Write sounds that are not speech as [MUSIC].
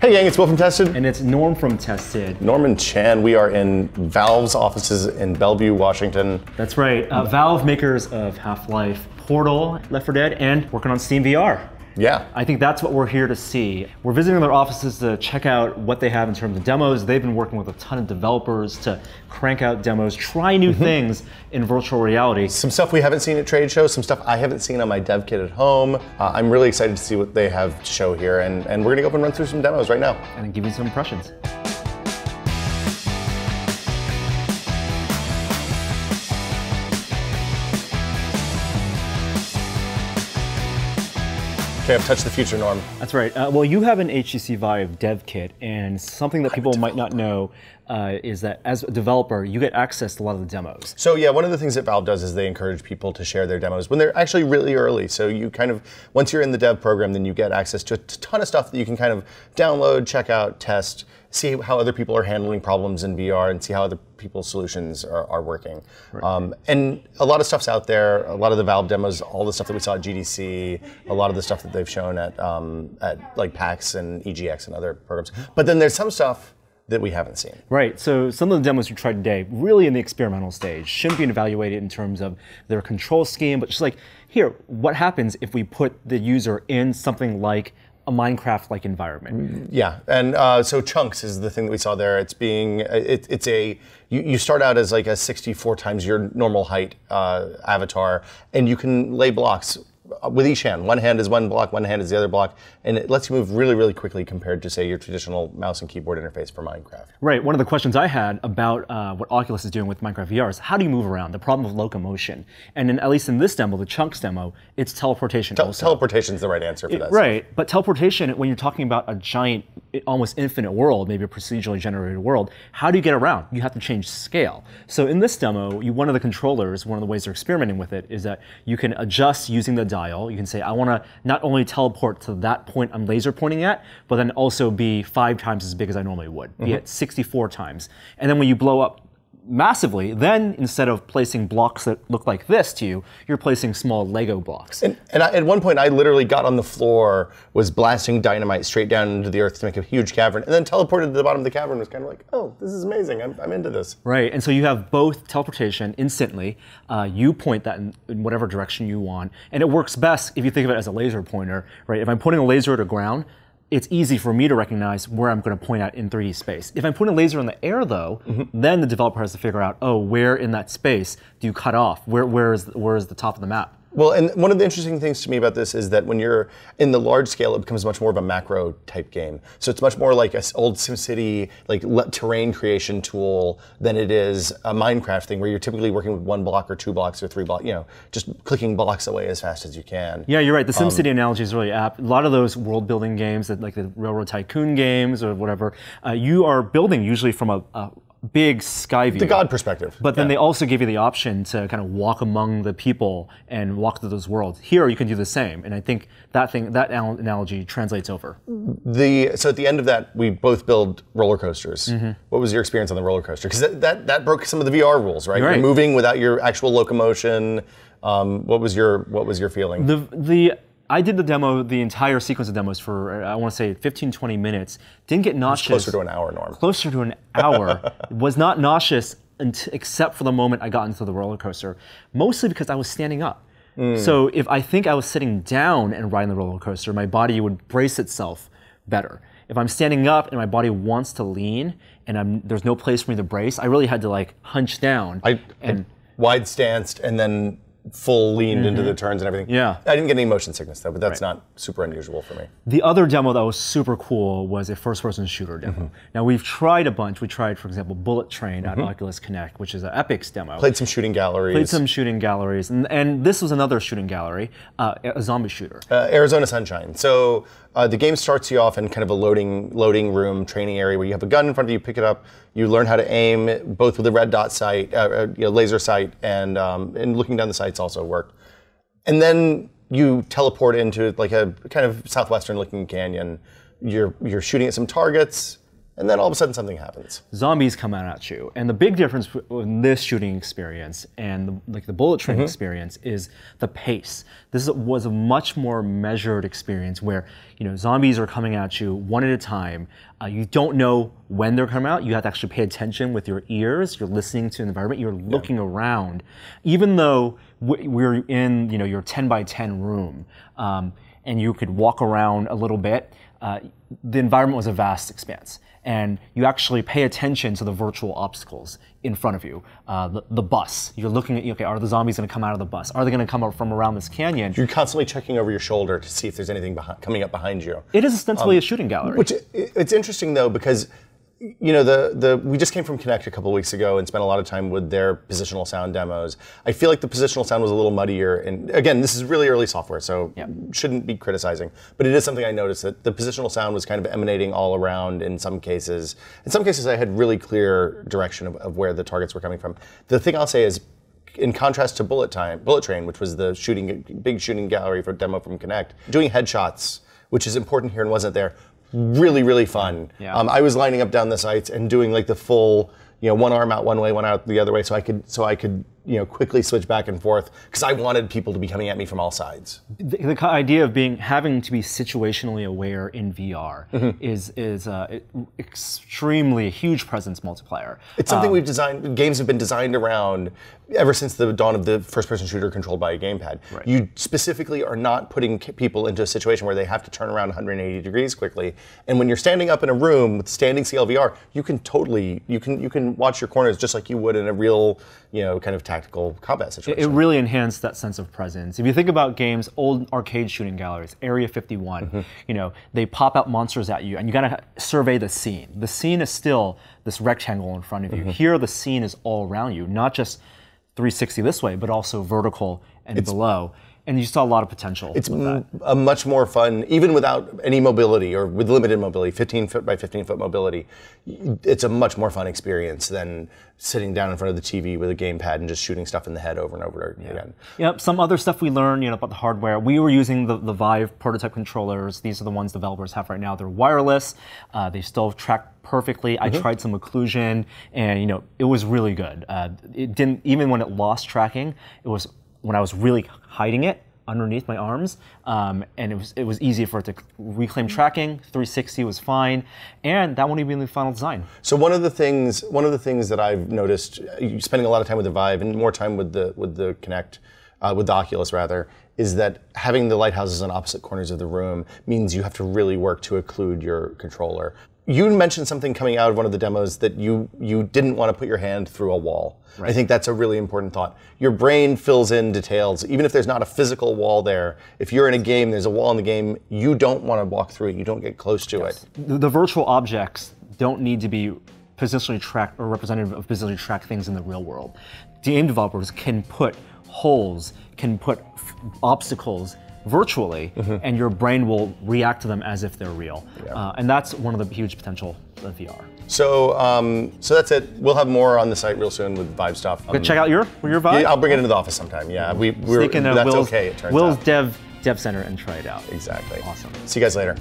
Hey gang, it's Will from Tested. And it's Norm from Tested. Norman Chan, we are in Valve's offices in Bellevue, Washington. That's right, uh, Valve makers of Half-Life, Portal, Left 4 Dead, and working on Steam VR. Yeah. I think that's what we're here to see. We're visiting their offices to check out what they have in terms of demos. They've been working with a ton of developers to crank out demos, try new mm-hmm. things in virtual reality. Some stuff we haven't seen at trade shows, some stuff I haven't seen on my dev kit at home. Uh, I'm really excited to see what they have to show here, and, and we're gonna go up and run through some demos right now. And give you some impressions. Okay, I've touched the future, Norm. That's right. Uh, well, you have an HTC Vive dev kit, and something that people might not know uh, is that as a developer, you get access to a lot of the demos. So yeah, one of the things that Valve does is they encourage people to share their demos when they're actually really early. So you kind of, once you're in the dev program, then you get access to a ton of stuff that you can kind of download, check out, test, see how other people are handling problems in VR and see how other people's solutions are, are working. Right. Um, and a lot of stuff's out there. A lot of the Valve demos, all the stuff that we saw at GDC, a lot of the stuff that they've shown at um, at like PAX and EGX and other programs. But then there's some stuff that we haven't seen. Right. So some of the demos we tried today, really in the experimental stage, shouldn't be evaluated in terms of their control scheme, but just like here, what happens if we put the user in something like a Minecraft-like environment. Yeah, and uh, so chunks is the thing that we saw there. It's being it, it's a you, you, start out as like a 64 times your normal height uh, avatar, and you can lay blocks with each hand. One hand is one block, one hand is the other block, and it lets you move really, really quickly compared to, say, your traditional mouse and keyboard interface for Minecraft. Right. One of the questions I had about uh, what Oculus is doing with Minecraft VR is how do you move around? The problem of locomotion. And in, at least in this demo, the Chunks demo, it's teleportation. Te- teleportation is the right answer for that. It, right. But teleportation, when you're talking about a giant, almost infinite world, maybe a procedurally generated world, how do you get around? You have to change scale. So in this demo, you, one of the controllers, one of the ways they're experimenting with it is that you can adjust using the dial, you can say, I want to not only teleport to that point I'm laser pointing at, but then also be five times as big as I normally would, be mm-hmm. at 64 times. And then when you blow up massively, then instead of placing blocks that look like this to you, you're placing small Lego blocks. And, and I, at one point, I literally got on the floor, was blasting dynamite straight down into the earth to make a huge cavern, and then teleported to the bottom of the cavern. Was kind of like, oh, this is amazing. I'm, I'm into this. Right. And so you have both teleportation instantly. Uh, you point that in, in whatever direction you want, and it works best if you think of it as a laser pointer. Right. If I'm pointing a laser at a ground, it's easy for me to recognize where I'm going to point at in 3D space. If I'm putting a laser in the air, though, mm-hmm. then the developer has to figure out, oh, where in that space do you cut off? Where, where, is, where is the top of the map? Well, and one of the interesting things to me about this is that when you're in the large scale, it becomes much more of a macro type game. So it's much more like an old SimCity, like terrain creation tool than it is a Minecraft thing where you're typically working with one block or two blocks or three blocks, you know, just clicking blocks away as fast as you can. Yeah, you're right. The um, SimCity um, analogy is really apt. A lot of those world building games, that like the Railroad Tycoon games or whatever, uh, you are building usually from a, a big sky view. The God perspective. But then yeah. they also give you the option to kind of walk among the people and walk through those worlds. Here, you can do the same, and I think that thing, that analogy, translates over. The so at the end of that, we both build roller coasters. Mm-hmm. What was your experience on the roller coaster? Because that, that, that broke some of the VR rules, right? You're moving without your actual locomotion. Um, what was your what was your feeling? The the I did the demo, the entire sequence of demos for, I want to say 15, 20 minutes. Didn't get nauseous. Closer to an hour, Norm. Closer to an hour. [LAUGHS] was not nauseous until, except for the moment I got into the roller coaster, mostly because I was standing up. Mm. So if I think I was sitting down and riding the roller coaster, my body would brace itself better. If I'm standing up and my body wants to lean and I'm, there's no place for me to brace, I really had to like hunch down I, and wide stanced, and then full leaned mm-hmm. into the turns and everything. Yeah. I didn't get any motion sickness though, but that's right. not super unusual for me. The other demo that was super cool was a first person shooter demo. Mm-hmm. Now we've tried a bunch. We tried, for example, Bullet Train mm-hmm. on Oculus Connect, which is an Epics demo. Played some shooting galleries. Played some shooting galleries. And, and this was another shooting gallery, uh, a zombie shooter. Uh, Arizona Sunshine. So uh, the game starts you off in kind of a loading loading room training area where you have a gun in front of you, pick it up, you learn how to aim both with a red dot sight, uh, uh, you know, laser sight, and um, and looking down the sights also worked. And then you teleport into like a kind of southwestern looking canyon. You're you're shooting at some targets and then all of a sudden something happens. Zombies come out at you, and the big difference in this shooting experience and the, like the bullet train mm-hmm. experience is the pace. This was a much more measured experience where you know zombies are coming at you one at a time. Uh, you don't know when they're coming out. You have to actually pay attention with your ears. You're listening to an environment. You're looking yeah. around, even though we're in you know your 10 by 10 room. Um, and you could walk around a little bit. Uh, the environment was a vast expanse and you actually pay attention to the virtual obstacles in front of you. Uh, the, the, bus, you're looking at, okay, are the zombies going to come out of the bus? Are they going to come up from around this canyon? You're constantly checking over your shoulder to see if there's anything behind, coming up behind you. It is ostensibly um, a shooting gallery. Which it's interesting though because you know the the we just came from Connect a couple weeks ago and spent a lot of time with their positional sound demos. I feel like the positional sound was a little muddier, and again, this is really early software, so shouldn't be criticizing. But it is something I noticed that the positional sound was kind of emanating all around. In some cases, in some cases, I had really clear direction of, of where the targets were coming from. The thing I'll say is in contrast to Bullet Time, Bullet Train, which was the shooting big shooting gallery for demo from Connect, doing headshots, which is important here and wasn't there, really, really fun. Yeah. Um, I was lining up down the sights and doing like the full, you know, one arm out one way, one out the other way, so I could so I could you know quickly switch back and forth because I wanted people to be coming at me from all sides. The, the idea of being having to be situationally aware in VR mm-hmm. is is uh, extremely a huge presence multiplier. It's something um, we've designed. Games have been designed around ever since the dawn of the first-person shooter controlled by a gamepad. Right. You specifically are not putting people into a situation where they have to turn around 180 degrees quickly. And when you're standing up in a room with standing CLVR, you can totally you can you can watch your corners just like you would in a real you know kind of tactical combat situation. It really enhanced that sense of presence. If you think about games, old arcade shooting galleries, Area 51, mm-hmm. you know, they pop out monsters at you and you gotta survey the scene. The scene is still this rectangle in front of you. Mm-hmm. Here, the scene is all around you, not just 360 this way, but also vertical and it's, below and you saw a lot of potential. It's m- a much more fun, even without any mobility or with limited mobility, 15 foot by 15 foot mobility. It's a much more fun experience than sitting down in front of the TV with a gamepad and just shooting stuff in the head over and over yeah. again. Yep. Some other stuff we learned, you know, about the hardware. We were using the, the Vive prototype controllers. These are the ones developers have right now. They're wireless. Uh, they still track perfectly. Mm-hmm. I tried some occlusion, and you know, it was really good. Uh, it didn't even when it lost tracking, it was when I was really hiding it underneath my arms, um, and it was it was easy for it to reclaim tracking. 360 was fine, and that won't even be in the final design. So one of the things one of the things that I've noticed, uh, spending a lot of time with the Vive and more time with the with the Connect, uh, with the Oculus rather, is that having the lighthouses on opposite corners of the room means you have to really work to occlude your controller you mentioned something coming out of one of the demos that you you didn't want to put your hand through a wall. Right. I think that's a really important thought. Your brain fills in details, even if there's not a physical wall there. If you're in a game, there's a wall in the game. You don't want to walk through it. You don't get close to yes. it. The, the virtual objects don't need to be positionally tracked or representative of positionally tracked things in the real world. Game developers can put holes, can put obstacles virtually, mm-hmm. and your brain will react to them as if they're real. Yeah. Uh, and that's one of the huge potential of VR. So, um, so that's it. We'll have more on the site real soon with Vibe stuff. Um, check out your your Vibe. Yeah, I'll bring it into the office sometime. Yeah, we we're that's Will's, okay. It turns Will's out. Will's Dev Dev Center and try it out. Exactly. Awesome. See you guys later.